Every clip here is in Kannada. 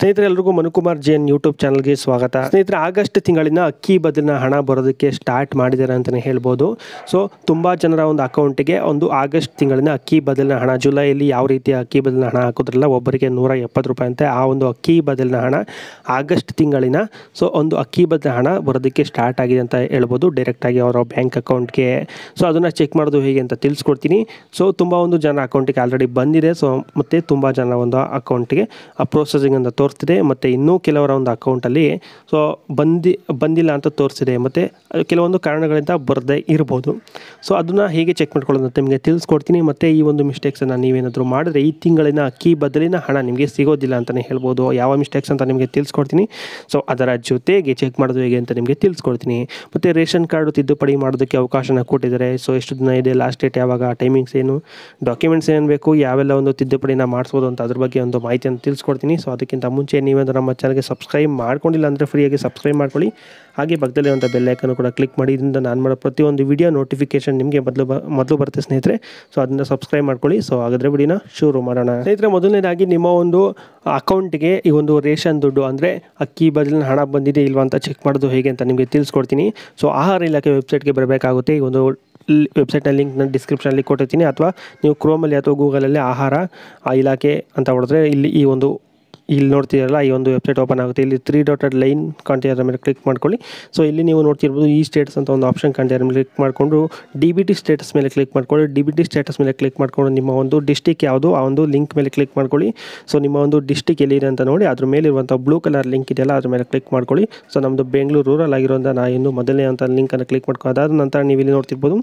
ಸ್ನೇಹಿತರೆ ಎಲ್ರಿಗೂ ಮನುಕುಮಾರ್ ಜೈನ್ ಯೂಟ್ಯೂಬ್ ಚಾನಲ್ಗೆ ಸ್ವಾಗತ ಸ್ನೇಹಿತರೆ ಆಗಸ್ಟ್ ತಿಂಗಳಿನ ಅಕ್ಕಿ ಬದಲಿನ ಹಣ ಬರೋದಕ್ಕೆ ಸ್ಟಾರ್ಟ್ ಮಾಡಿದ್ದಾರೆ ಅಂತಲೇ ಹೇಳ್ಬೋದು ಸೊ ತುಂಬ ಜನರ ಒಂದು ಅಕೌಂಟಿಗೆ ಒಂದು ಆಗಸ್ಟ್ ತಿಂಗಳಿನ ಅಕ್ಕಿ ಬದಲಿನ ಹಣ ಜುಲೈಯಲ್ಲಿ ಯಾವ ರೀತಿಯ ಅಕ್ಕಿ ಬದಲಿನ ಹಣ ಹಾಕೋದ್ರಲ್ಲ ಒಬ್ಬರಿಗೆ ನೂರ ಎಪ್ಪತ್ತು ರೂಪಾಯಿ ಅಂತೆ ಆ ಒಂದು ಅಕ್ಕಿ ಬದಲಿನ ಹಣ ಆಗಸ್ಟ್ ತಿಂಗಳಿನ ಸೊ ಒಂದು ಅಕ್ಕಿ ಬದಲಿನ ಹಣ ಬರೋದಕ್ಕೆ ಸ್ಟಾರ್ಟ್ ಆಗಿದೆ ಅಂತ ಹೇಳ್ಬೋದು ಡೈರೆಕ್ಟಾಗಿ ಅವರ ಬ್ಯಾಂಕ್ ಅಕೌಂಟ್ಗೆ ಸೊ ಅದನ್ನು ಚೆಕ್ ಮಾಡೋದು ಹೇಗೆ ಅಂತ ತಿಳಿಸ್ಕೊಡ್ತೀನಿ ಸೊ ತುಂಬ ಒಂದು ಜನ ಅಕೌಂಟಿಗೆ ಆಲ್ರೆಡಿ ಬಂದಿದೆ ಸೊ ಮತ್ತು ತುಂಬ ಜನ ಒಂದು ಅಕೌಂಟ್ಗೆ ಆ ಪ್ರೊಸೆಸಿಂಗ್ ಅಂತ ತೋರಿಸಿದೆ ಮತ್ತು ಇನ್ನೂ ಕೆಲವರ ಒಂದು ಅಕೌಂಟಲ್ಲಿ ಸೊ ಬಂದಿ ಬಂದಿಲ್ಲ ಅಂತ ತೋರಿಸಿದೆ ಮತ್ತು ಕೆಲವೊಂದು ಕಾರಣಗಳಿಂದ ಬರದೇ ಇರ್ಬೋದು ಸೊ ಅದನ್ನು ಹೇಗೆ ಚೆಕ್ ಮಾಡ್ಕೊಳ್ಳೋದು ನಿಮಗೆ ತಿಳಿಸ್ಕೊಡ್ತೀನಿ ಮತ್ತು ಈ ಒಂದು ಮಿಸ್ಟೇಕ್ಸನ್ನು ನೀವೇನಾದರೂ ಮಾಡಿದ್ರೆ ಈ ತಿಂಗಳಿನ ಅಕ್ಕಿ ಬದಲಿನ ಹಣ ನಿಮಗೆ ಸಿಗೋದಿಲ್ಲ ಅಂತಲೇ ಹೇಳ್ಬೋದು ಯಾವ ಮಿಸ್ಟೇಕ್ಸ್ ಅಂತ ನಿಮಗೆ ತಿಳಿಸ್ಕೊಡ್ತೀನಿ ಸೊ ಅದರ ಜೊತೆಗೆ ಚೆಕ್ ಮಾಡೋದು ಹೇಗೆ ಅಂತ ನಿಮಗೆ ತಿಳಿಸ್ಕೊಡ್ತೀನಿ ಮತ್ತು ರೇಷನ್ ಕಾರ್ಡು ತಿದ್ದುಪಡಿ ಮಾಡೋದಕ್ಕೆ ಅವಕಾಶನ ಕೊಟ್ಟಿದ್ದಾರೆ ಸೊ ಎಷ್ಟು ದಿನ ಇದೆ ಲಾಸ್ಟ್ ಡೇಟ್ ಯಾವಾಗ ಟೈಮಿಂಗ್ಸ್ ಏನು ಡಾಕ್ಯುಮೆಂಟ್ಸ್ ಏನು ಬೇಕು ಯಾವೆಲ್ಲ ಒಂದು ತಿದ್ದುಪಡಿನ ಮಾಡಿಸ್ಬೋದು ಅಂತ ಅದ್ರ ಬಗ್ಗೆ ಒಂದು ಮಾಹಿತಿಯನ್ನು ತಿಳಿಸ್ಕೊಡ್ತೀನಿ ಸೊ ಅದಕ್ಕಿಂತ ಮುಂಚೆ ನೀವೇನು ನಮ್ಮ ಚಾನಲ್ಗೆ ಸಬ್ಸ್ಕ್ರೈಬ್ ಮಾಡ್ಕೊಂಡಿಲ್ಲ ಅಂದರೆ ಫ್ರೀಯಾಗಿ ಸಬ್ಸ್ಕ್ರೈಬ್ ಮಾಡ್ಕೊಳ್ಳಿ ಹಾಗೆ ಪಕ್ಕದಲ್ಲಿರುವಂಥ ಬೆಲ್ಲೈಕನ್ನು ಕೂಡ ಕ್ಲಿಕ್ ಮಾಡಿ ಇದರಿಂದ ನಾನು ಮಾಡೋ ಪ್ರತಿಯೊಂದು ವಿಡಿಯೋ ನೋಟಿಫಿಕೇಶನ್ ನಿಮಗೆ ಮೊದಲು ಬ ಮೊದಲು ಬರುತ್ತೆ ಸ್ನೇಹಿತರೆ ಸೊ ಅದನ್ನು ಸಬ್ಸ್ಕ್ರೈಬ್ ಮಾಡ್ಕೊಳ್ಳಿ ಸೊ ಹಾಗಾದರೆ ಬಿಡಿನ ಶುರು ಮಾಡೋಣ ಸ್ನೇಹಿತರೆ ಮೊದಲನೇದಾಗಿ ನಿಮ್ಮ ಒಂದು ಅಕೌಂಟ್ಗೆ ಈ ಒಂದು ರೇಷನ್ ದುಡ್ಡು ಅಂದರೆ ಅಕ್ಕಿ ಬದಲಿನ ಹಣ ಬಂದಿದೆ ಇಲ್ವಾ ಅಂತ ಚೆಕ್ ಮಾಡೋದು ಹೇಗೆ ಅಂತ ನಿಮಗೆ ತಿಳಿಸ್ಕೊಡ್ತೀನಿ ಸೊ ಆಹಾರ ಇಲಾಖೆ ವೆಬ್ಸೈಟ್ಗೆ ಬರಬೇಕಾಗುತ್ತೆ ಈ ಒಂದು ವೆಬ್ಸೈಟ್ನ ಲಿಂಕ್ ನಾನು ಡಿಸ್ಕ್ರಿಪ್ಷನಲ್ಲಿ ಕೊಟ್ಟಿರ್ತೀನಿ ಅಥವಾ ನೀವು ಕ್ರೋಮಲ್ಲಿ ಅಥವಾ ಗೂಗಲಲ್ಲಿ ಆಹಾರ ಆ ಇಲಾಖೆ ಅಂತ ಹೊಡೆದ್ರೆ ಇಲ್ಲಿ ಈ ಒಂದು ಇಲ್ಲಿ ನೋಡ್ತೀರಲ್ಲ ಈ ಒಂದು ವೆಬ್ಸೈಟ್ ಓಪನ್ ಆಗುತ್ತೆ ಇಲ್ಲಿ ತ್ರೀ ಡಾಟೆಡ್ ಲೈನ್ ಕಾಣ್ತಿರೋದ್ರ ಮೇಲೆ ಕ್ಲಿಕ್ ಮಾಡ್ಕೊಳ್ಳಿ ಸೊ ಇಲ್ಲಿ ನೀವು ನೋಡ್ತಿರ್ಬೋದು ಈ ಸ್ಟೇಟಸ್ ಅಂತ ಒಂದು ಆಪ್ಷನ್ ಕಾಣ್ತಿರೋ ಮೇಲೆ ಕ್ಲಿಕ್ ಮಾಡಿಕೊಂಡು ಡಿ ಬಿ ಟಿ ಸ್ಟೇಟಸ್ ಮೇಲೆ ಕ್ಲಿಕ್ ಮಾಡ್ಕೊಳ್ಳಿ ಡಿ ಬಿ ಟಿ ಸ್ಟೇಟಸ್ ಮೇಲೆ ಕ್ಲಿಕ್ ಮಾಡಿಕೊಂಡು ನಿಮ್ಮ ಒಂದು ಡಿಸ್ಟಿಕ್ ಯಾವುದು ಆ ಒಂದು ಲಿಂಕ್ ಮೇಲೆ ಕ್ಲಿಕ್ ಮಾಡ್ಕೊಳ್ಳಿ ಸೊ ನಿಮ್ಮ ಒಂದು ಡಿಸ್ಟಿಕ್ ಎಲ್ಲಿದೆ ಅಂತ ನೋಡಿ ಅದ್ರ ಮೇಲೆ ಇರುವಂಥ ಬ್ಲೂ ಕಲರ್ ಲಿಂಕ್ ಇದೆಯಲ್ಲ ಅದ್ರ ಮೇಲೆ ಕ್ಲಿಕ್ ಮಾಡ್ಕೊಳ್ಳಿ ಸೊ ನಮ್ಮದು ಬೆಂಗಳೂರು ರೂರಲ್ ಆಗಿರೋಂಥ ನಾ ಇನ್ನು ಮೊದಲನೇ ಅಂತ ಲಿಂಕನ್ನು ಕ್ಲಿಕ್ ಮಾಡ್ಕೊಂಡು ಅದಾದ ನಂತರ ನೀವು ಇಲ್ಲಿ ನೋಡ್ತಿರ್ಬೋದು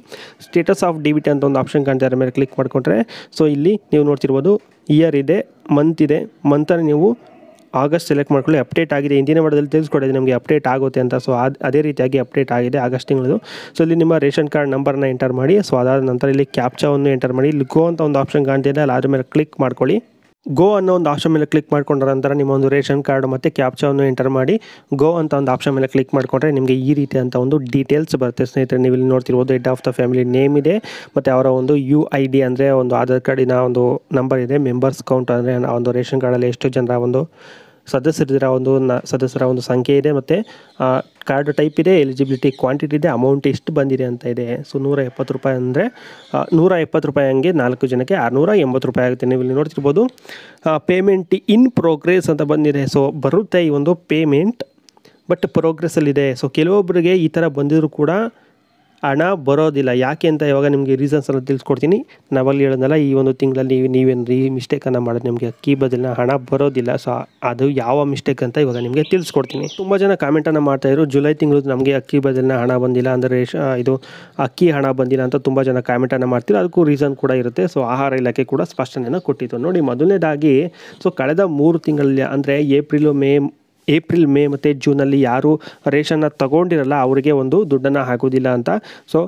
status of D B T ಅಂತ ಒಂದು ಆಪ್ಷನ್ ಅದರ ಮೇಲೆ ಕ್ಲಿಕ್ ಮಾಡ್ಕೊಂಡ್ರೆ ಸೊ ಇಲ್ಲಿ ನೀವು ನೋಡ್ತಿರ್ಬೋದು ಇಯರ್ ಇದೆ ಮಂತ್ ಇದೆ ಮಂತಲ್ಲಿ ನೀವು ಆಗಸ್ಟ್ ಸೆಲೆಕ್ಟ್ ಮಾಡ್ಕೊಳ್ಳಿ ಅಪ್ಡೇಟ್ ಆಗಿದೆ ಹಿಂದಿನ ವಾರದಲ್ಲಿ ತಿಳಿಸ್ಕೊಡಿದೆ ನಿಮಗೆ ಅಪ್ಡೇಟ್ ಆಗುತ್ತೆ ಅಂತ ಸೊ ಅದು ಅದೇ ರೀತಿಯಾಗಿ ಅಪ್ಡೇಟ್ ಆಗಿದೆ ಆಗಸ್ಟ್ ತಿಂಗಳದು ಸೊ ಇಲ್ಲಿ ನಿಮ್ಮ ರೇಷನ್ ಕಾರ್ಡ್ ನಂಬರ್ನ ಎಂಟರ್ ಮಾಡಿ ಸೊ ಅದಾದ ನಂತರ ಇಲ್ಲಿ ಕ್ಯಾಪ್ಚಾವನ್ನು ಎಂಟರ್ ಮಾಡಿ ಇಲ್ಲಿ ಅಂತ ಒಂದು ಆಪ್ಷನ್ ಕಾಣ್ತಿದೆ ಅಲ್ಲಿ ಅದ್ರ ಮೇಲೆ ಕ್ಲಿಕ್ ಮಾಡ್ಕೊಳ್ಳಿ ಗೋ ಅನ್ನೋ ಒಂದು ಆಪ್ಷನ್ ಮೇಲೆ ಕ್ಲಿಕ್ ಮಾಡ್ಕೊಂಡ್ರ ನಂತರ ನಿಮ್ಮ ಒಂದು ರೇಷನ್ ಕಾರ್ಡ್ ಮತ್ತು ಕ್ಯಾಪ್ಚಾವನ್ನು ಎಂಟರ್ ಮಾಡಿ ಗೋ ಅಂತ ಒಂದು ಆಪ್ಷನ್ ಮೇಲೆ ಕ್ಲಿಕ್ ಮಾಡಿಕೊಂಡ್ರೆ ನಿಮಗೆ ಈ ಅಂತ ಒಂದು ಡೀಟೇಲ್ಸ್ ಬರುತ್ತೆ ಸ್ನೇಹಿತರೆ ನೀವು ಇಲ್ಲಿ ನೋಡ್ತಿರ್ಬೋದು head of the family name ಇದೆ ಮತ್ತು ಅವರ ಒಂದು ಯು ಐ ಡಿ ಅಂದರೆ ಒಂದು ಆಧಾರ್ ಕಾರ್ಡಿನ ಒಂದು ನಂಬರ್ ಇದೆ ಮೆಂಬರ್ಸ್ ಕೌಂಟ್ ಅಂದರೆ ಒಂದು ರೇಷನ್ ಕಾರ್ಡಲ್ಲಿ ಎಷ್ಟು ಜನರ ಒಂದು ಸದಸ್ಯರಿರ ಒಂದು ನ ಸದಸ್ಯರ ಒಂದು ಸಂಖ್ಯೆ ಇದೆ ಮತ್ತು ಕಾರ್ಡ್ ಟೈಪ್ ಇದೆ ಎಲಿಜಿಬಿಲಿಟಿ ಕ್ವಾಂಟಿಟಿ ಇದೆ ಅಮೌಂಟ್ ಎಷ್ಟು ಬಂದಿದೆ ಅಂತ ಇದೆ ಸೊ ನೂರ ಎಪ್ಪತ್ತು ರೂಪಾಯಿ ಅಂದರೆ ನೂರ ಎಪ್ಪತ್ತು ರೂಪಾಯಿ ಹಂಗೆ ನಾಲ್ಕು ಜನಕ್ಕೆ ಆರುನೂರ ಎಂಬತ್ತು ರೂಪಾಯಿ ಆಗುತ್ತೆ ನೀವು ಇಲ್ಲಿ ನೋಡ್ತಿರ್ಬೋದು ಪೇಮೆಂಟ್ ಇನ್ ಪ್ರೋಗ್ರೆಸ್ ಅಂತ ಬಂದಿದೆ ಸೊ ಬರುತ್ತೆ ಈ ಒಂದು ಪೇಮೆಂಟ್ ಬಟ್ ಪ್ರೋಗ್ರೆಸ್ಸಲ್ಲಿದೆ ಸೊ ಕೆಲವೊಬ್ಬರಿಗೆ ಈ ಥರ ಬಂದಿದ್ರು ಕೂಡ ಹಣ ಬರೋದಿಲ್ಲ ಯಾಕೆ ಅಂತ ಇವಾಗ ನಿಮಗೆ ರೀಸನ್ಸ್ ಎಲ್ಲ ತಿಳಿಸ್ಕೊಡ್ತೀನಿ ನಾವಲ್ಲಿ ಹೇಳೋದಲ್ಲ ಈ ಒಂದು ತಿಂಗಳಲ್ಲಿ ನೀವೇನು ಈ ಮಿಸ್ಟೇಕನ್ನು ಮಾಡೋದು ನಿಮಗೆ ಅಕ್ಕಿ ಬದಲಿನ ಹಣ ಬರೋದಿಲ್ಲ ಸೊ ಅದು ಯಾವ ಮಿಸ್ಟೇಕ್ ಅಂತ ಇವಾಗ ನಿಮಗೆ ತಿಳಿಸ್ಕೊಡ್ತೀನಿ ತುಂಬ ಜನ ಕಾಮೆಂಟನ್ನು ಮಾಡ್ತಾಯಿದ್ರು ಜುಲೈ ತಿಂಗಳು ನಮಗೆ ಅಕ್ಕಿ ಬದಲಿನ ಹಣ ಬಂದಿಲ್ಲ ಅಂದರೆ ಇದು ಅಕ್ಕಿ ಹಣ ಬಂದಿಲ್ಲ ಅಂತ ತುಂಬ ಜನ ಕಾಮೆಂಟನ್ನು ಮಾಡ್ತೀರ ಅದಕ್ಕೂ ರೀಸನ್ ಕೂಡ ಇರುತ್ತೆ ಸೊ ಆಹಾರ ಇಲಾಖೆ ಕೂಡ ಸ್ಪಷ್ಟನೆಯನ್ನು ಕೊಟ್ಟಿತ್ತು ನೋಡಿ ಮೊದಲನೇದಾಗಿ ಸೊ ಕಳೆದ ಮೂರು ತಿಂಗಳಲ್ಲಿ ಅಂದರೆ ಏಪ್ರಿಲು ಮೇ ಏಪ್ರಿಲ್ ಮೇ ಮತ್ತು ಜೂನಲ್ಲಿ ಯಾರು ರೇಷನ್ನ ತಗೊಂಡಿರಲ್ಲ ಅವರಿಗೆ ಒಂದು ದುಡ್ಡನ್ನು ಹಾಕೋದಿಲ್ಲ ಅಂತ ಸೊ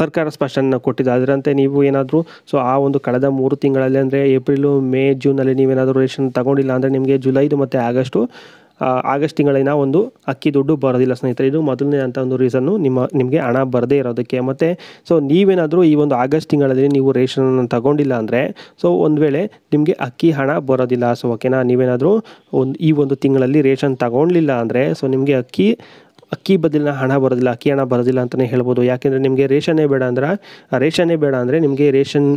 ಸರ್ಕಾರ ಸ್ಪಷ್ಟನ ಕೊಟ್ಟಿದೆ ಅದರಂತೆ ನೀವು ಏನಾದರೂ ಸೊ ಆ ಒಂದು ಕಳೆದ ಮೂರು ತಿಂಗಳಲ್ಲಿ ಅಂದರೆ ಏಪ್ರಿಲು ಮೇ ಜೂನಲ್ಲಿ ನೀವೇನಾದರೂ ರೇಷನ್ ತಗೊಂಡಿಲ್ಲ ಅಂದರೆ ನಿಮಗೆ ಜುಲೈದು ಮತ್ತು ಆಗಸ್ಟು ಆಗಸ್ಟ್ ತಿಂಗಳಿನ ಒಂದು ಅಕ್ಕಿ ದುಡ್ಡು ಬರೋದಿಲ್ಲ ಸ್ನೇಹಿತರೆ ಇದು ಮೊದಲನೇ ಅಂತ ಒಂದು ರೀಸನ್ನು ನಿಮ್ಮ ನಿಮಗೆ ಹಣ ಬರದೇ ಇರೋದಕ್ಕೆ ಮತ್ತು ಸೊ ನೀವೇನಾದರೂ ಈ ಒಂದು ಆಗಸ್ಟ್ ತಿಂಗಳಲ್ಲಿ ನೀವು ರೇಷನನ್ನು ತಗೊಂಡಿಲ್ಲ ಅಂದರೆ ಸೊ ಒಂದು ವೇಳೆ ನಿಮಗೆ ಅಕ್ಕಿ ಹಣ ಬರೋದಿಲ್ಲ ಸೊ ಓಕೆನಾ ನೀವೇನಾದರೂ ಒಂದು ಈ ಒಂದು ತಿಂಗಳಲ್ಲಿ ರೇಷನ್ ತಗೊಂಡಿಲ್ಲ ಅಂದರೆ ಸೊ ನಿಮಗೆ ಅಕ್ಕಿ ಅಕ್ಕಿ ಬದಲಿನ ಹಣ ಬರೋದಿಲ್ಲ ಅಕ್ಕಿ ಹಣ ಬರೋದಿಲ್ಲ ಅಂತಲೇ ಹೇಳ್ಬೋದು ಯಾಕೆಂದರೆ ನಿಮಗೆ ರೇಷನ್ನೇ ಬೇಡ ಅಂದ್ರೆ ರೇಷನ್ನೇ ಬೇಡ ಅಂದರೆ ನಿಮಗೆ ರೇಷನ್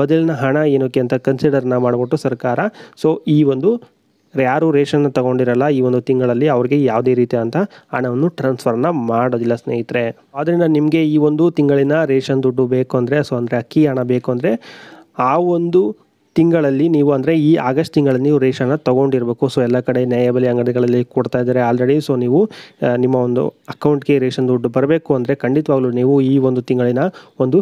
ಬದಲಿನ ಹಣ ಏನಕ್ಕೆ ಅಂತ ಕನ್ಸಿಡರ್ನ ಮಾಡಿಬಿಟ್ಟು ಸರ್ಕಾರ ಸೊ ಈ ಒಂದು ಯಾರು ರೇಷನ್ನ ತಗೊಂಡಿರಲ್ಲ ಈ ಒಂದು ತಿಂಗಳಲ್ಲಿ ಅವರಿಗೆ ಯಾವುದೇ ರೀತಿಯಾದಂಥ ಹಣವನ್ನು ಟ್ರಾನ್ಸ್ಫರ್ನ ಮಾಡೋದಿಲ್ಲ ಸ್ನೇಹಿತರೆ ಆದ್ದರಿಂದ ನಿಮಗೆ ಈ ಒಂದು ತಿಂಗಳಿನ ರೇಷನ್ ದುಡ್ಡು ಬೇಕು ಅಂದರೆ ಸೊ ಅಂದರೆ ಅಕ್ಕಿ ಹಣ ಬೇಕು ಅಂದರೆ ಆ ಒಂದು ತಿಂಗಳಲ್ಲಿ ನೀವು ಅಂದರೆ ಈ ಆಗಸ್ಟ್ ತಿಂಗಳಲ್ಲಿ ನೀವು ರೇಷನ್ನ ತೊಗೊಂಡಿರಬೇಕು ಸೊ ಎಲ್ಲ ಕಡೆ ನ್ಯಾಯಬಲಿ ಅಂಗಡಿಗಳಲ್ಲಿ ಕೊಡ್ತಾ ಇದ್ದಾರೆ ಆಲ್ರೆಡಿ ಸೊ ನೀವು ನಿಮ್ಮ ಒಂದು ಅಕೌಂಟ್ಗೆ ರೇಷನ್ ದುಡ್ಡು ಬರಬೇಕು ಅಂದರೆ ಖಂಡಿತವಾಗ್ಲೂ ನೀವು ಈ ಒಂದು ತಿಂಗಳಿನ ಒಂದು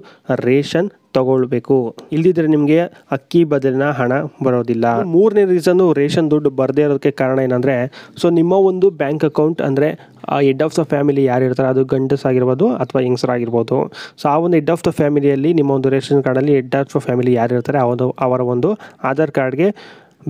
ರೇಷನ್ ತಗೊಳ್ಬೇಕು ಇಲ್ದಿದ್ರೆ ನಿಮಗೆ ಅಕ್ಕಿ ಬದಲಿನ ಹಣ ಬರೋದಿಲ್ಲ ಮೂರನೇ ರೀಸನ್ನು ರೇಷನ್ ದುಡ್ಡು ಬರದೇ ಇರೋದಕ್ಕೆ ಕಾರಣ ಏನಂದರೆ ಸೊ ನಿಮ್ಮ ಒಂದು ಬ್ಯಾಂಕ್ ಅಕೌಂಟ್ ಅಂದರೆ ಆ ಹೆಡ್ ಆಫ್ ದ ಫ್ಯಾಮಿಲಿ ಯಾರು ಇರ್ತಾರೆ ಅದು ಗಂಡಸಾಗಿರ್ಬೋದು ಅಥವಾ ಹೆಂಗಸರಾಗಿರ್ಬೋದು ಸೊ ಆ ಒಂದು ಹೆಡ್ ಆಫ್ ದ ಫ್ಯಾಮಿಲಿಯಲ್ಲಿ ನಿಮ್ಮ ಒಂದು ರೇಷನ್ ಕಾರ್ಡಲ್ಲಿ ಹೆಡ್ ಆಫ್ ದ ಫ್ಯಾಮಿಲಿ ಯಾರು ಇರ್ತಾರೆ ಅವರ ಒಂದು ಆಧಾರ್ ಕಾರ್ಡ್ಗೆ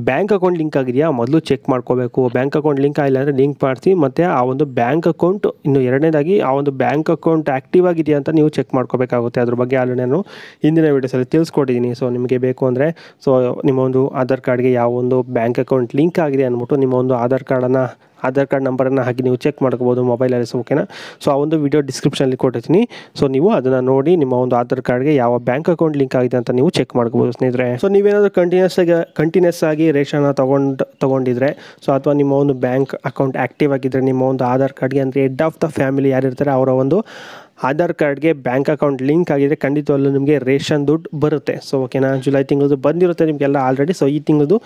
ಬ್ಯಾಂಕ್ ಅಕೌಂಟ್ ಲಿಂಕ್ ಆಗಿದೆಯಾ ಮೊದಲು ಚೆಕ್ ಮಾಡ್ಕೋಬೇಕು ಬ್ಯಾಂಕ್ ಅಕೌಂಟ್ ಲಿಂಕ್ ಆಗಿಲ್ಲ ಅಂದರೆ ಲಿಂಕ್ ಮಾಡಿಸಿ ಮತ್ತು ಆ ಒಂದು ಬ್ಯಾಂಕ್ ಅಕೌಂಟ್ ಇನ್ನು ಎರಡನೇದಾಗಿ ಆ ಒಂದು ಬ್ಯಾಂಕ್ ಅಕೌಂಟ್ ಆ್ಯಕ್ಟಿವ್ ಆಗಿದೆಯಾ ಅಂತ ನೀವು ಚೆಕ್ ಮಾಡ್ಕೋಬೇಕಾಗುತ್ತೆ ಅದ್ರ ಬಗ್ಗೆ ಆಲ್ರೆಡಿ ನಾನು ಹಿಂದಿನ ವೀಡಿಯೋಸಲ್ಲಿ ತಿಳಿಸ್ಕೊಟ್ಟಿದ್ದೀನಿ ಸೊ ನಿಮಗೆ ಬೇಕು ಅಂದರೆ ಸೊ ನಿಮ್ಮ ಒಂದು ಆಧಾರ್ ಕಾರ್ಡ್ಗೆ ಯಾವ ಒಂದು ಬ್ಯಾಂಕ್ ಅಕೌಂಟ್ ಲಿಂಕ್ ಆಗಿದೆ ಅಂದ್ಬಿಟ್ಟು ನಿಮ್ಮ ಒಂದು ಆಧಾರ್ ಕಾರ್ಡನ್ನು ಆಧಾರ್ ಕಾರ್ಡ್ ನಂಬರನ್ನು ಹಾಕಿ ನೀವು ಚೆಕ್ ಮಾಡ್ಕೋಬೋದು ಮೊಬೈಲಲ್ಲಿ ಸೊ ಓಕೆನಾ ಸೊ ಆ ಒಂದು ವಿಡಿಯೋ ಡಿಸ್ಕ್ರಿಪ್ಷನಲ್ಲಿ ಕೊಟ್ಟಿರ್ತೀನಿ ಸೊ ನೀವು ಅದನ್ನು ನೋಡಿ ನಿಮ್ಮ ಒಂದು ಆಧಾರ್ ಕಾರ್ಡ್ಗೆ ಯಾವ ಬ್ಯಾಂಕ್ ಅಕೌಂಟ್ ಲಿಂಕ್ ಆಗಿದೆ ಅಂತ ನೀವು ಚೆಕ್ ಮಾಡ್ಕೋಬೋದು ಸ್ನೇಹಿತರೆ ಸೊ ನೀವೇನಾದರೂ ಕಂಟಿನ್ಯೂಸ್ ಆಗಿ ಕಂಟಿನ್ಯೂಸ್ ಆಗಿ ರೇಷನ್ನ ತೊಗೊಂಡು ತೊಗೊಂಡಿದ್ರೆ ಸೊ ಅಥವಾ ನಿಮ್ಮ ಒಂದು ಬ್ಯಾಂಕ್ ಅಕೌಂಟ್ ಆ್ಯಕ್ಟಿವ್ ಆಗಿದ್ದರೆ ನಿಮ್ಮ ಒಂದು ಆಧಾರ್ ಕಾರ್ಡ್ಗೆ ಅಂದರೆ ಹೆಡ್ ಆಫ್ ದ ಫ್ಯಾಮಿಲಿ ಯಾರಿರ್ತಾರೆ ಅವರ ಒಂದು ಆಧಾರ್ ಕಾರ್ಡ್ಗೆ ಬ್ಯಾಂಕ್ ಅಕೌಂಟ್ ಲಿಂಕ್ ಆಗಿದ್ರೆ ಖಂಡಿತವಲ್ಲೂ ನಿಮಗೆ ರೇಷನ್ ದುಡ್ಡು ಬರುತ್ತೆ ಸೊ ಓಕೆನಾ ಜುಲೈ ತಿಂಗಳದು ಬಂದಿರುತ್ತೆ ನಿಮಗೆಲ್ಲ ಆಲ್ರೆಡಿ ಸೊ ಈ ತಿಂಗಳದು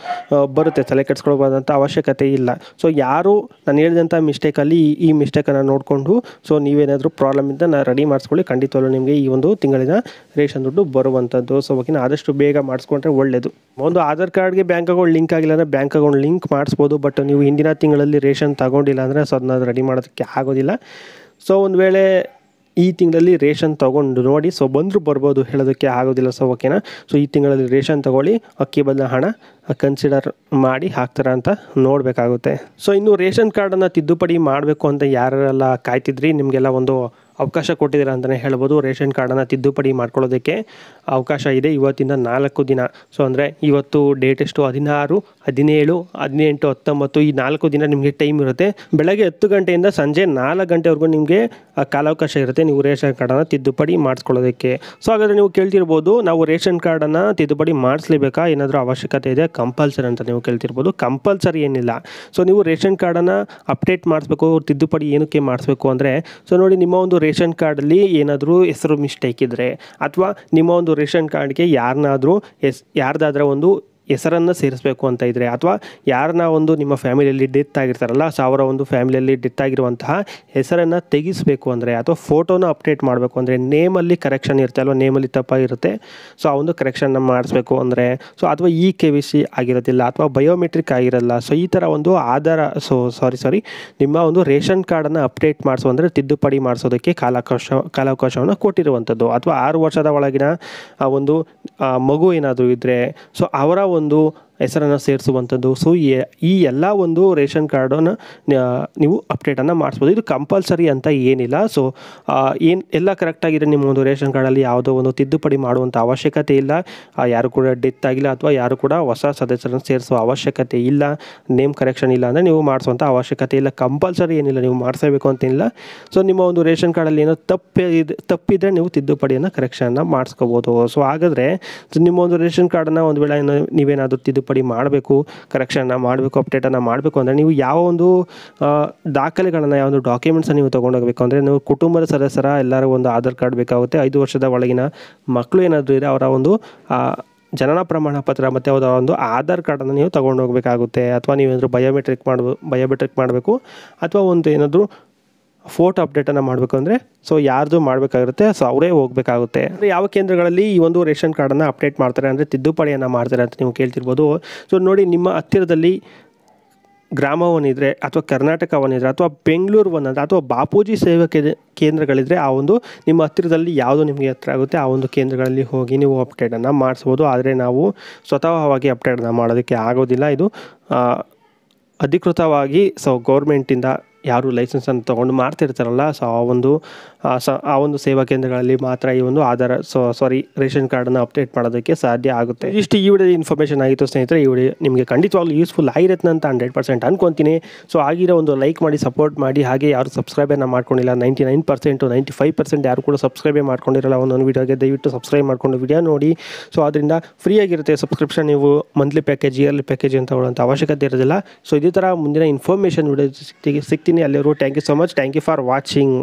ಬರುತ್ತೆ ತಲೆ ಕೆಡಿಸ್ಕೊಳ್ಬೋದಂಥ ಅವಶ್ಯಕತೆ ಇಲ್ಲ ಸೊ ಯಾರು ನಾನು ಹೇಳಿದಂಥ ಮಿಸ್ಟೇಕಲ್ಲಿ ಈ ಮಿಸ್ಟೇಕನ್ನು ನೋಡಿಕೊಂಡು ಸೊ ನೀವೇನಾದರೂ ಪ್ರಾಬ್ಲಮ್ ಇದ್ದ ನಾನು ರೆಡಿ ಮಾಡಿಸ್ಕೊಳ್ಳಿ ಖಂಡಿತವಲ್ಲೂ ನಿಮಗೆ ಈ ಒಂದು ತಿಂಗಳಿನ ರೇಷನ್ ದುಡ್ಡು ಬರುವಂಥದ್ದು ಸೊ ಓಕೆನಾ ಆದಷ್ಟು ಬೇಗ ಮಾಡಿಸ್ಕೊಂಡ್ರೆ ಒಳ್ಳೆಯದು ಒಂದು ಆಧಾರ್ ಕಾರ್ಡ್ಗೆ ಬ್ಯಾಂಕ್ ಅಕೌಂಟ್ ಲಿಂಕ್ ಆಗಿಲ್ಲ ಅಂದರೆ ಬ್ಯಾಂಕ್ ಅಕೌಂಟ್ ಲಿಂಕ್ ಮಾಡಿಸ್ಬೋದು ಬಟ್ ನೀವು ಹಿಂದಿನ ತಿಂಗಳಲ್ಲಿ ರೇಷನ್ ತಗೊಂಡಿಲ್ಲ ಅಂದರೆ ಸೊ ಅದನ್ನ ರೆಡಿ ಮಾಡೋದಕ್ಕೆ ಆಗೋದಿಲ್ಲ ಸೊ ಒಂದು ವೇಳೆ ಈ ತಿಂಗಳಲ್ಲಿ ರೇಷನ್ ತೊಗೊಂಡು ನೋಡಿ ಸೊ ಬಂದರೂ ಬರ್ಬೋದು ಹೇಳೋದಕ್ಕೆ ಆಗೋದಿಲ್ಲ ಸೊ ಓಕೆನಾ ಸೊ ಈ ತಿಂಗಳಲ್ಲಿ ರೇಷನ್ ತೊಗೊಳ್ಳಿ ಅಕ್ಕಿ ಬದಲ ಹಣ ಕನ್ಸಿಡರ್ ಮಾಡಿ ಹಾಕ್ತಾರ ಅಂತ ನೋಡಬೇಕಾಗುತ್ತೆ ಸೊ ಇನ್ನು ರೇಷನ್ ಕಾರ್ಡನ್ನು ತಿದ್ದುಪಡಿ ಮಾಡಬೇಕು ಅಂತ ಯಾರೆಲ್ಲ ಕಾಯ್ತಿದ್ರಿ ನಿಮಗೆಲ್ಲ ಒಂದು ಅವಕಾಶ ಕೊಟ್ಟಿದ್ದೀರಾ ಅಂತಲೇ ಹೇಳ್ಬೋದು ರೇಷನ್ ಕಾರ್ಡನ್ನು ತಿದ್ದುಪಡಿ ಮಾಡ್ಕೊಳ್ಳೋದಕ್ಕೆ ಅವಕಾಶ ಇದೆ ಇವತ್ತಿಂದ ನಾಲ್ಕು ದಿನ ಸೊ ಅಂದರೆ ಇವತ್ತು ಡೇಟ್ ಎಷ್ಟು ಹದಿನಾರು ಹದಿನೇಳು ಹದಿನೆಂಟು ಹತ್ತೊಂಬತ್ತು ಈ ನಾಲ್ಕು ದಿನ ನಿಮಗೆ ಟೈಮ್ ಇರುತ್ತೆ ಬೆಳಗ್ಗೆ ಹತ್ತು ಗಂಟೆಯಿಂದ ಸಂಜೆ ನಾಲ್ಕು ಗಂಟೆವರೆಗೂ ನಿಮಗೆ ಕಾಲಾವಕಾಶ ಇರುತ್ತೆ ನೀವು ರೇಷನ್ ಕಾರ್ಡನ್ನು ತಿದ್ದುಪಡಿ ಮಾಡಿಸ್ಕೊಳ್ಳೋದಕ್ಕೆ ಸೊ ಹಾಗಾದರೆ ನೀವು ಕೇಳ್ತಿರ್ಬೋದು ನಾವು ರೇಷನ್ ಕಾರ್ಡನ್ನು ತಿದ್ದುಪಡಿ ಮಾಡಿಸ್ಲೇಬೇಕಾ ಏನಾದರೂ ಅವಶ್ಯಕತೆ ಇದೆ ಕಂಪಲ್ಸರಿ ಅಂತ ನೀವು ಕೇಳ್ತಿರ್ಬೋದು ಕಂಪಲ್ಸರಿ ಏನಿಲ್ಲ ಸೊ ನೀವು ರೇಷನ್ ಕಾರ್ಡನ್ನು ಅಪ್ಡೇಟ್ ಮಾಡಿಸ್ಬೇಕು ತಿದ್ದುಪಡಿ ಏನಕ್ಕೆ ಮಾಡಿಸ್ಬೇಕು ಅಂದರೆ ಸೊ ನೋಡಿ ನಿಮ್ಮ ಒಂದು ರೇಷನ್ ಕಾರ್ಡಲ್ಲಿ ಏನಾದರೂ ಹೆಸರು ಮಿಸ್ಟೇಕ್ ಇದ್ದರೆ ಅಥವಾ ನಿಮ್ಮ ಒಂದು ರೇಷನ್ ಕಾರ್ಡ್ಗೆ ಯಾರನ್ನಾದರೂ ಎಸ್ ಯಾರ್ದಾದ್ರೂ ಒಂದು ಹೆಸರನ್ನು ಸೇರಿಸಬೇಕು ಅಂತ ಇದ್ದರೆ ಅಥವಾ ಯಾರನ್ನ ಒಂದು ನಿಮ್ಮ ಫ್ಯಾಮಿಲಿಯಲ್ಲಿ ಡೆತ್ ಆಗಿರ್ತಾರಲ್ಲ ಸೊ ಅವರ ಒಂದು ಫ್ಯಾಮಿಲಿಯಲ್ಲಿ ಡೆತ್ ಆಗಿರುವಂತಹ ಹೆಸರನ್ನು ತೆಗಿಸಬೇಕು ಅಂದರೆ ಅಥವಾ ಫೋಟೋನ ಅಪ್ಡೇಟ್ ಮಾಡಬೇಕು ಅಂದರೆ ನೇಮಲ್ಲಿ ಕರೆಕ್ಷನ್ ಇರುತ್ತೆ ಅಲ್ವಾ ನೇಮಲ್ಲಿ ತಪ್ಪಾಗಿರುತ್ತೆ ಸೊ ಆ ಒಂದು ಕರೆಕ್ಷನ್ನ ಮಾಡಿಸ್ಬೇಕು ಅಂದರೆ ಸೊ ಅಥವಾ ಇ ಕೆ ವಿ ಸಿ ಆಗಿರೋದಿಲ್ಲ ಅಥವಾ ಬಯೋಮೆಟ್ರಿಕ್ ಆಗಿರೋಲ್ಲ ಸೊ ಈ ಥರ ಒಂದು ಆಧಾರ ಸೊ ಸಾರಿ ಸಾರಿ ನಿಮ್ಮ ಒಂದು ರೇಷನ್ ಕಾರ್ಡನ್ನು ಅಪ್ಡೇಟ್ ಮಾಡಿಸೋ ಅಂದರೆ ತಿದ್ದುಪಡಿ ಮಾಡಿಸೋದಕ್ಕೆ ಕಾಲಾವಕಾಶ ಕಾಲಾವಕಾಶವನ್ನು ಕೊಟ್ಟಿರುವಂಥದ್ದು ಅಥವಾ ಆರು ವರ್ಷದ ಒಳಗಿನ ಆ ಒಂದು ಮಗು ಏನಾದರೂ ಇದ್ದರೆ ಸೊ ಅವರ ಒಂದು ಹೆಸರನ್ನು ಸೇರಿಸುವಂಥದ್ದು ಸೊ ಈ ಎಲ್ಲ ಒಂದು ರೇಷನ್ ಕಾರ್ಡನ್ನು ನೀವು ಅಪ್ಡೇಟನ್ನು ಮಾಡಿಸ್ಬೋದು ಇದು ಕಂಪಲ್ಸರಿ ಅಂತ ಏನಿಲ್ಲ ಸೊ ಏನು ಎಲ್ಲ ಕರೆಕ್ಟಾಗಿದೆ ನಿಮ್ಮ ಒಂದು ರೇಷನ್ ಕಾರ್ಡಲ್ಲಿ ಯಾವುದೋ ಒಂದು ತಿದ್ದುಪಡಿ ಮಾಡುವಂಥ ಅವಶ್ಯಕತೆ ಇಲ್ಲ ಯಾರು ಕೂಡ ಡೆತ್ ಆಗಿಲ್ಲ ಅಥವಾ ಯಾರು ಕೂಡ ಹೊಸ ಸದಸ್ಯರನ್ನು ಸೇರಿಸುವ ಅವಶ್ಯಕತೆ ಇಲ್ಲ ನೇಮ್ ಕರೆಕ್ಷನ್ ಇಲ್ಲ ಅಂದರೆ ನೀವು ಮಾಡಿಸುವಂಥ ಅವಶ್ಯಕತೆ ಇಲ್ಲ ಕಂಪಲ್ಸರಿ ಏನಿಲ್ಲ ನೀವು ಮಾಡಿಸಬೇಕು ಅಂತೇನಿಲ್ಲ ಸೊ ನಿಮ್ಮ ಒಂದು ರೇಷನ್ ಕಾರ್ಡಲ್ಲಿ ಏನೋ ತಪ್ಪೆ ತಪ್ಪಿದ್ರೆ ನೀವು ತಿದ್ದುಪಡಿಯನ್ನು ಕರೆಕ್ಷನ್ನ ಮಾಡಿಸ್ಕೋಬೋದು ಸೊ ಹಾಗಾದರೆ ನಿಮ್ಮ ಒಂದು ರೇಷನ್ ಕಾರ್ಡನ್ನು ಒಂದು ವೇಳೆ ನೀವೇನಾದರೂ ತಿದ್ದು ತಿದ್ದುಪಡಿ ಮಾಡಬೇಕು ಕರೆಕ್ಷನ್ನ ಮಾಡಬೇಕು ಅಪ್ಡೇಟನ್ನು ಮಾಡಬೇಕು ಅಂದರೆ ನೀವು ಯಾವ ಒಂದು ದಾಖಲೆಗಳನ್ನು ಯಾವ ಒಂದು ಡಾಕ್ಯುಮೆಂಟ್ಸನ್ನು ನೀವು ತೊಗೊಂಡೋಗಬೇಕು ಅಂದರೆ ನೀವು ಕುಟುಂಬದ ಸದಸ್ಯರ ಎಲ್ಲರೂ ಒಂದು ಆಧಾರ್ ಕಾರ್ಡ್ ಬೇಕಾಗುತ್ತೆ ಐದು ವರ್ಷದ ಒಳಗಿನ ಮಕ್ಕಳು ಏನಾದರೂ ಇದೆ ಅವರ ಒಂದು ಜನನ ಪ್ರಮಾಣ ಪತ್ರ ಮತ್ತು ಅವರ ಒಂದು ಆಧಾರ್ ಕಾರ್ಡನ್ನು ನೀವು ತೊಗೊಂಡೋಗಬೇಕಾಗುತ್ತೆ ಅಥವಾ ನೀವೇನಾದರೂ ಬಯೋಮೆಟ್ರಿಕ್ ಮಾಡ್ಬೋ ಬಯೋಮೆಟ್ರಿಕ್ ಮಾಡಬೇಕು ಅಥವಾ ಒಂದು ಏನಾದರೂ ಫೋಟೋ ಅಪ್ಡೇಟನ್ನು ಮಾಡಬೇಕು ಅಂದರೆ ಸೊ ಯಾರ್ದು ಮಾಡಬೇಕಾಗುತ್ತೆ ಸೊ ಅವರೇ ಹೋಗಬೇಕಾಗುತ್ತೆ ಅಂದರೆ ಯಾವ ಕೇಂದ್ರಗಳಲ್ಲಿ ಈ ಒಂದು ರೇಷನ್ ಕಾರ್ಡನ್ನು ಅಪ್ಡೇಟ್ ಮಾಡ್ತಾರೆ ಅಂದರೆ ತಿದ್ದುಪಡಿಯನ್ನು ಮಾಡ್ತಾರೆ ಅಂತ ನೀವು ಕೇಳ್ತಿರ್ಬೋದು ಸೊ ನೋಡಿ ನಿಮ್ಮ ಹತ್ತಿರದಲ್ಲಿ ಗ್ರಾಮ ಅಥವಾ ಕರ್ನಾಟಕ ಅಥವಾ ಬೆಂಗಳೂರು ಅಂದರೆ ಅಥವಾ ಬಾಪೂಜಿ ಸೇವಾ ಕೇಂದ್ರಗಳಿದ್ದರೆ ಆ ಒಂದು ನಿಮ್ಮ ಹತ್ತಿರದಲ್ಲಿ ಯಾವುದು ನಿಮಗೆ ಹತ್ತಿರ ಆಗುತ್ತೆ ಆ ಒಂದು ಕೇಂದ್ರಗಳಲ್ಲಿ ಹೋಗಿ ನೀವು ಅಪ್ಡೇಟನ್ನು ಮಾಡಿಸ್ಬೋದು ಆದರೆ ನಾವು ಸ್ವತಃವಾಗಿ ಅಪ್ಡೇಟನ್ನು ಮಾಡೋದಕ್ಕೆ ಆಗೋದಿಲ್ಲ ಇದು ಅಧಿಕೃತವಾಗಿ ಸೊ ಗೌರ್ಮೆಂಟಿಂದ ಯಾರು ಲೈಸೆನ್ಸನ್ನು ತೊಗೊಂಡು ಮಾಡ್ತಿರ್ತಾರಲ್ಲ ಸೊ ಆ ಒಂದು ಸ ಆ ಒಂದು ಸೇವಾ ಕೇಂದ್ರಗಳಲ್ಲಿ ಮಾತ್ರ ಈ ಒಂದು ಆಧಾರ ಸೊ ಸಾರಿ ರೇಷನ್ ಕಾರ್ಡನ್ನು ಅಪ್ಡೇಟ್ ಮಾಡೋದಕ್ಕೆ ಸಾಧ್ಯ ಆಗುತ್ತೆ ಇಷ್ಟು ಈ ವಿಡಿಯೋ ಇನ್ಫಾರ್ಮೇಷನ್ ಆಗಿತ್ತು ಸ್ನೇಹಿತರೆ ಈ ವಿಡಿಯೋ ನಿಮಗೆ ಖಂಡಿತವಾಗ್ಲೂ ಯೂಸ್ಫುಲ್ ಆಗಿರುತ್ತೆ ಅಂತ ಹಂಡ್ರೆಡ್ ಪರ್ಸೆಂಟ್ ಅನ್ಕೊತೀನಿ ಸೊ ಆಗಿರೋ ಒಂದು ಲೈಕ್ ಮಾಡಿ ಸಪೋರ್ಟ್ ಮಾಡಿ ಹಾಗೆ ಯಾರು ಸಬ್ಸ್ಕ್ರೈಬನ್ನು ಮಾಡ್ಕೊಂಡಿಲ್ಲ ninety nine percent ninety five percent ಯಾರು ಕೂಡ ಸಬ್ಸ್ಕ್ರೈಬ್ ಮಾಡ್ಕೊಂಡಿರಲ್ಲ ಒಂದೊಂದು ವಿಡಿಯೋಗೆ ದಯವಿಟ್ಟು ಸಬ್ಸ್ಕ್ರೈಬ್ ಮಾಡ್ಕೊಂಡು ವಿಡಿಯೋ ನೋಡಿ ಸೊ ಅದರಿಂದ ಆಗಿರುತ್ತೆ ಸಬ್ಸ್ಕ್ರಿಪ್ಷನ್ ನೀವು ಮಂತ್ಲಿ ಪ್ಯಾಕೇಜ್ ಇಯರ್ಲಿ ಪ್ಯಾಕೇಜ್ ಅಂತ ಅವಶ್ಯಕತೆ ಇರೋದಿಲ್ಲ ಸೊ ಇದೇ ಥರ ಮುಂದಿನ ಇನ್ಫಾರ್ಮೇಷನ್ ವಿಡಿಯೋ ಸಿಗ್ತೀನಿ ಮಾಡ್ತೀನಿ ಅಲ್ಲಿವರೆಗೂ thank you so much thank you for watching